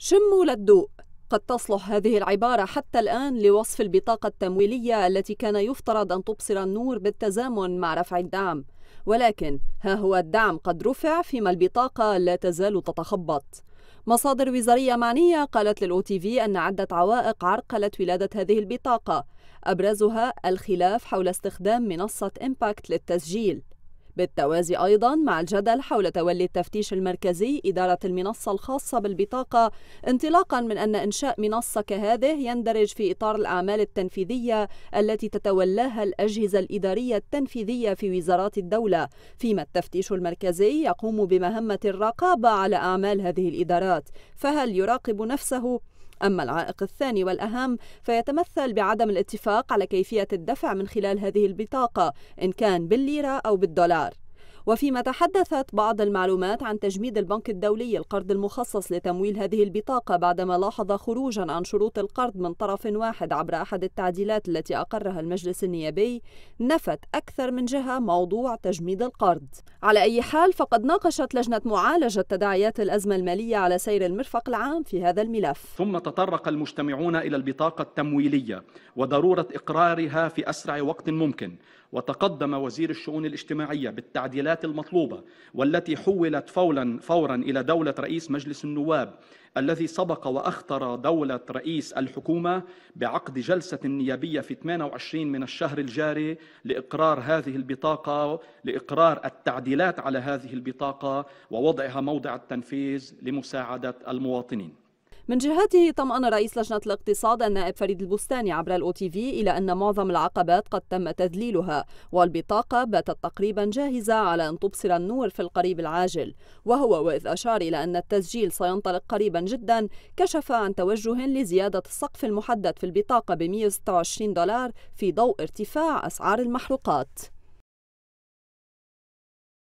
شموا ولا قد تصلح هذه العبارة حتى الآن لوصف البطاقة التمويلية التي كان يفترض أن تبصر النور بالتزامن مع رفع الدعم ولكن ها هو الدعم قد رفع فيما البطاقة لا تزال تتخبط مصادر وزارية معنية قالت للأو تي في أن عدة عوائق عرقلت ولادة هذه البطاقة أبرزها الخلاف حول استخدام منصة إمباكت للتسجيل بالتوازي أيضا مع الجدل حول تولي التفتيش المركزي إدارة المنصة الخاصة بالبطاقة انطلاقا من أن إنشاء منصة كهذه يندرج في إطار الأعمال التنفيذية التي تتولاها الأجهزة الإدارية التنفيذية في وزارات الدولة فيما التفتيش المركزي يقوم بمهمة الرقابة على أعمال هذه الإدارات فهل يراقب نفسه أما العائق الثاني والأهم فيتمثل بعدم الاتفاق على كيفية الدفع من خلال هذه البطاقة إن كان بالليرة أو بالدولار وفيما تحدثت بعض المعلومات عن تجميد البنك الدولي القرض المخصص لتمويل هذه البطاقة بعدما لاحظ خروجا عن شروط القرض من طرف واحد عبر أحد التعديلات التي أقرها المجلس النيابي نفت أكثر من جهة موضوع تجميد القرض على أي حال فقد ناقشت لجنة معالجة تداعيات الأزمة المالية على سير المرفق العام في هذا الملف ثم تطرق المجتمعون إلى البطاقة التمويلية وضرورة إقرارها في أسرع وقت ممكن وتقدم وزير الشؤون الاجتماعية بالتعديلات الحالات المطلوبة والتي حولت فورا, فورا إلى دولة رئيس مجلس النواب الذي سبق وأخطر دولة رئيس الحكومة بعقد جلسة نيابية في 28 من الشهر الجاري لإقرار هذه البطاقة لإقرار التعديلات على هذه البطاقة ووضعها موضع التنفيذ لمساعدة المواطنين من جهته طمأن رئيس لجنة الاقتصاد النائب فريد البستاني عبر الأو تي في إلى أن معظم العقبات قد تم تذليلها والبطاقة باتت تقريبا جاهزة على أن تبصر النور في القريب العاجل وهو وإذ أشار إلى أن التسجيل سينطلق قريبا جدا كشف عن توجه لزيادة السقف المحدد في البطاقة ب 126 دولار في ضوء ارتفاع أسعار المحروقات